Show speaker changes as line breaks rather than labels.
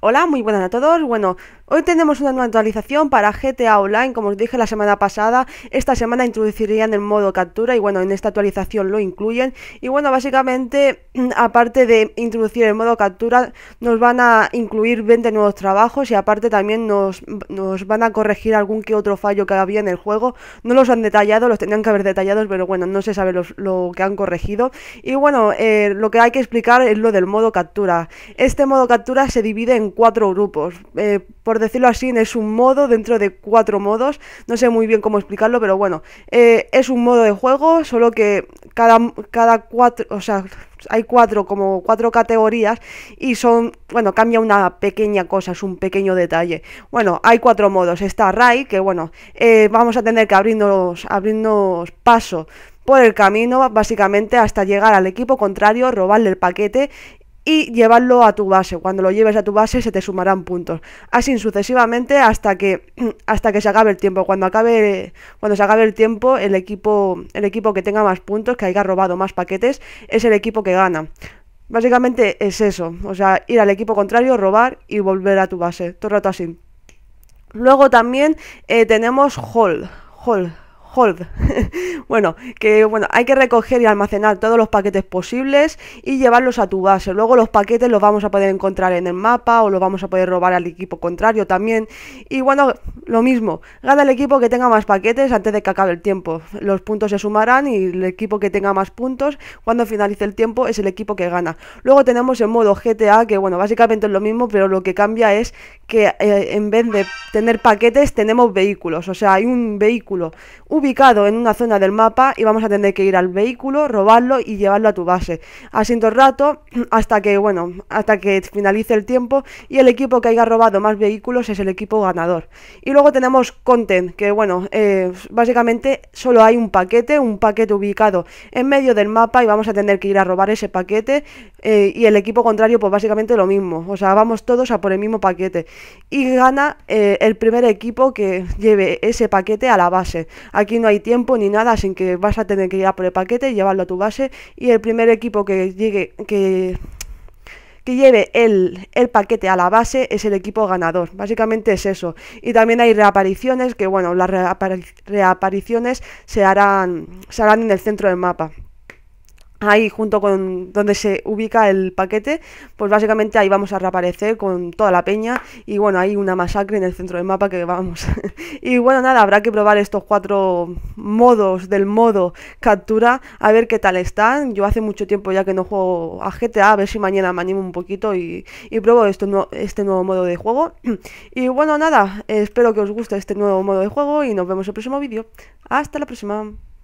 Hola, muy buenas a todos. Bueno, hoy tenemos una nueva actualización para GTA Online, como os dije la semana pasada. Esta semana introducirían el modo captura y bueno, en esta actualización lo incluyen. Y bueno, básicamente, aparte de introducir el modo captura, nos van a incluir 20 nuevos trabajos y aparte también nos, van a corregir algún que otro fallo que había en el juego. No los han detallado, los tenían que haber detallados, pero bueno, no se sabe lo que han corregido. Y bueno, eh, lo que hay que explicar es lo del modo captura. Este modo captura se divide en cuatro grupos. Eh, por decirlo así, es un modo dentro de cuatro modos. No sé muy bien cómo explicarlo, pero bueno, eh, es un modo de juego, solo que cada, cada cuatro, o sea, hay cuatro, como cuatro categorías y son, bueno, cambia una pequeña cosa, es un pequeño detalle. Bueno, hay cuatro modos. Está Rai, que bueno, eh, vamos a tener que abrirnos, abrirnos paso por el camino, básicamente hasta llegar al equipo contrario, robarle el paquete y llevarlo a tu base. Cuando lo lleves a tu base se te sumarán puntos. Así sucesivamente hasta que hasta que se acabe el tiempo. Cuando acabe cuando se acabe el tiempo, el equipo el equipo que tenga más puntos, que haya robado más paquetes, es el equipo que gana. Básicamente es eso, o sea, ir al equipo contrario, robar y volver a tu base, todo el rato así. Luego también eh, tenemos Hall, Hall, hold. bueno, que bueno, hay que recoger y almacenar todos los paquetes posibles y llevarlos a tu base. Luego los paquetes los vamos a poder encontrar en el mapa o los vamos a poder robar al equipo contrario también. Y bueno, lo mismo, gana el equipo que tenga más paquetes antes de que acabe el tiempo. Los puntos se sumarán y el equipo que tenga más puntos cuando finalice el tiempo es el equipo que gana. Luego tenemos el modo GTA que bueno, básicamente es lo mismo, pero lo que cambia es que eh, en vez de tener paquetes tenemos vehículos. O sea, hay un vehículo ubicado en una zona del mapa y vamos a tener que ir al vehículo, robarlo y llevarlo a tu base. Asiento rato hasta que, bueno, hasta que finalice el tiempo y el equipo que haya robado más vehículos es el equipo ganador. Y luego tenemos content, que bueno, eh, básicamente solo hay un paquete, un paquete ubicado en medio del mapa y vamos a tener que ir a robar ese paquete eh, y el equipo contrario pues básicamente lo mismo. O sea, vamos todos a por el mismo paquete y gana eh, el primer equipo que lleve ese paquete a la base. Aquí no hay tiempo ni nada, sin que vas a tener que ir a por el paquete, y llevarlo a tu base y el primer equipo que llegue que lleve el, paquete a la base es el equipo ganador. Básicamente es eso. Y también hay reapariciones, que bueno, las reapariciones se harán, se harán en el centro del mapa ahí junto con donde se ubica el paquete, pues básicamente ahí vamos a reaparecer con toda la peña y bueno, hay una masacre en el centro del mapa que vamos. y bueno, nada, habrá que probar estos cuatro modos del modo captura a ver qué tal están. Yo hace mucho tiempo ya que no juego a GTA, a ver si mañana me animo un poquito y, pruebo esto, este nuevo modo de juego. y bueno, nada, espero que os guste este nuevo modo de juego y nos vemos en el próximo vídeo. Hasta la próxima.